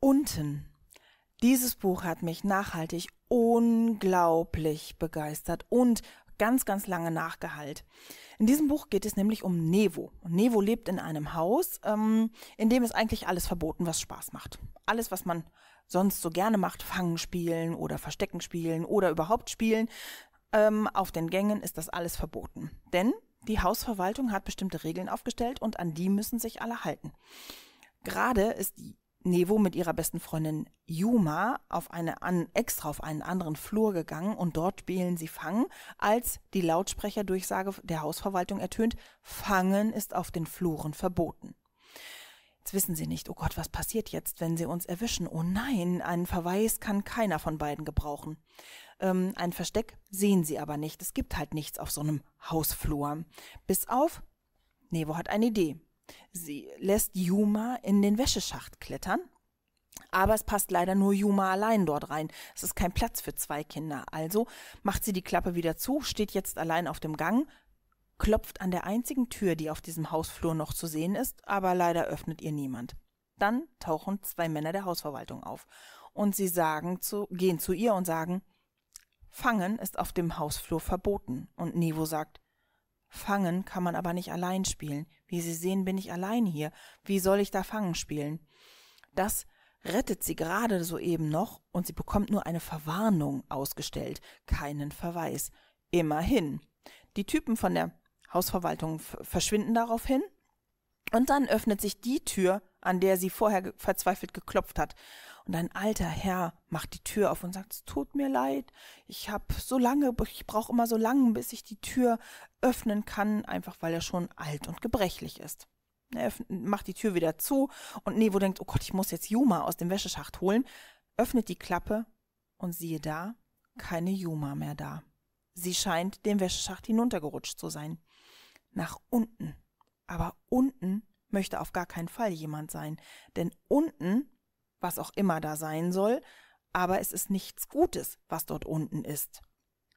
unten. Dieses Buch hat mich nachhaltig unglaublich begeistert und ganz, ganz lange nachgehalt. In diesem Buch geht es nämlich um Nevo. Nevo lebt in einem Haus, ähm, in dem ist eigentlich alles verboten, was Spaß macht. Alles, was man sonst so gerne macht, Fangen spielen oder Verstecken spielen oder überhaupt spielen, ähm, auf den Gängen ist das alles verboten. Denn die Hausverwaltung hat bestimmte Regeln aufgestellt und an die müssen sich alle halten. Gerade ist Nevo mit ihrer besten Freundin Yuma auf eine, an, extra auf einen anderen Flur gegangen und dort spielen sie Fangen, als die Lautsprecherdurchsage der Hausverwaltung ertönt, Fangen ist auf den Fluren verboten. Jetzt wissen sie nicht, oh Gott, was passiert jetzt, wenn sie uns erwischen? Oh nein, einen Verweis kann keiner von beiden gebrauchen. Ähm, ein Versteck sehen sie aber nicht. Es gibt halt nichts auf so einem Hausflur. Bis auf, Nevo hat eine Idee. Sie lässt Yuma in den Wäscheschacht klettern, aber es passt leider nur Yuma allein dort rein. Es ist kein Platz für zwei Kinder. Also macht sie die Klappe wieder zu, steht jetzt allein auf dem Gang, klopft an der einzigen Tür, die auf diesem Hausflur noch zu sehen ist, aber leider öffnet ihr niemand. Dann tauchen zwei Männer der Hausverwaltung auf und sie sagen zu, gehen zu ihr und sagen, Fangen ist auf dem Hausflur verboten. Und Nivo sagt, Fangen kann man aber nicht allein spielen. Wie Sie sehen, bin ich allein hier. Wie soll ich da Fangen spielen? Das rettet sie gerade soeben noch und sie bekommt nur eine Verwarnung ausgestellt, keinen Verweis. Immerhin. Die Typen von der Hausverwaltung verschwinden daraufhin und dann öffnet sich die Tür, an der sie vorher verzweifelt geklopft hat. Und ein alter Herr macht die Tür auf und sagt, es tut mir leid, ich habe so lange, ich brauche immer so lange, bis ich die Tür öffnen kann, einfach weil er schon alt und gebrechlich ist. Er macht die Tür wieder zu und Nevo denkt, oh Gott, ich muss jetzt Juma aus dem Wäscheschacht holen, öffnet die Klappe und siehe da, keine Juma mehr da. Sie scheint den Wäscheschacht hinuntergerutscht zu sein. Nach unten. Aber unten möchte auf gar keinen Fall jemand sein. Denn unten, was auch immer da sein soll, aber es ist nichts Gutes, was dort unten ist.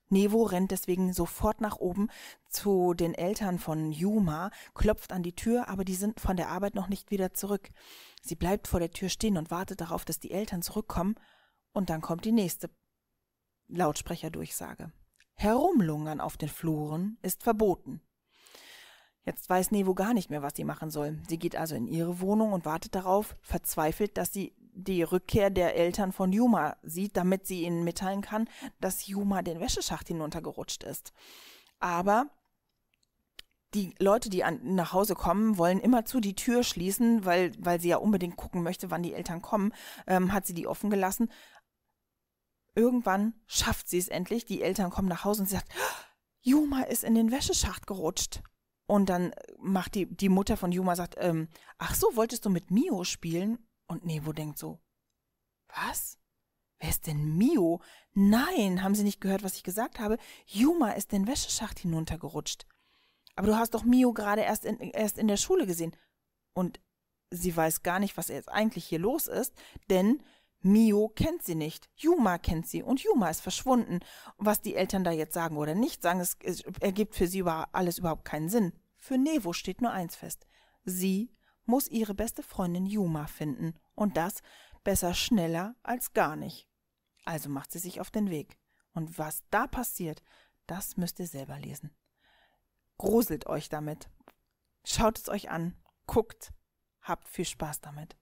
Nevo rennt deswegen sofort nach oben zu den Eltern von Yuma, klopft an die Tür, aber die sind von der Arbeit noch nicht wieder zurück. Sie bleibt vor der Tür stehen und wartet darauf, dass die Eltern zurückkommen, und dann kommt die nächste Lautsprecherdurchsage. Herumlungern auf den Fluren ist verboten. Jetzt weiß Nevo gar nicht mehr, was sie machen soll. Sie geht also in ihre Wohnung und wartet darauf, verzweifelt, dass sie die Rückkehr der Eltern von Yuma sieht, damit sie ihnen mitteilen kann, dass Yuma den Wäscheschacht hinuntergerutscht ist. Aber die Leute, die an, nach Hause kommen, wollen immer zu die Tür schließen, weil, weil sie ja unbedingt gucken möchte, wann die Eltern kommen, ähm, hat sie die offen gelassen. Irgendwann schafft sie es endlich, die Eltern kommen nach Hause und sie sagt, ah, Yuma ist in den Wäscheschacht gerutscht. Und dann äh, macht die, die Mutter von Yuma sagt, ähm, ach so, wolltest du mit Mio spielen? Und Nebo denkt so, was? Wer ist denn Mio? Nein, haben Sie nicht gehört, was ich gesagt habe? Yuma ist den Wäscheschacht hinuntergerutscht. Aber du hast doch Mio gerade erst in, erst in der Schule gesehen. Und sie weiß gar nicht, was jetzt eigentlich hier los ist, denn Mio kennt sie nicht, Yuma kennt sie und Yuma ist verschwunden. Was die Eltern da jetzt sagen oder nicht sagen, es, es ergibt für sie über, alles überhaupt keinen Sinn. Für Nevo steht nur eins fest. Sie muss ihre beste Freundin Yuma finden. Und das besser schneller als gar nicht. Also macht sie sich auf den Weg. Und was da passiert, das müsst ihr selber lesen. Gruselt euch damit. Schaut es euch an. Guckt. Habt viel Spaß damit.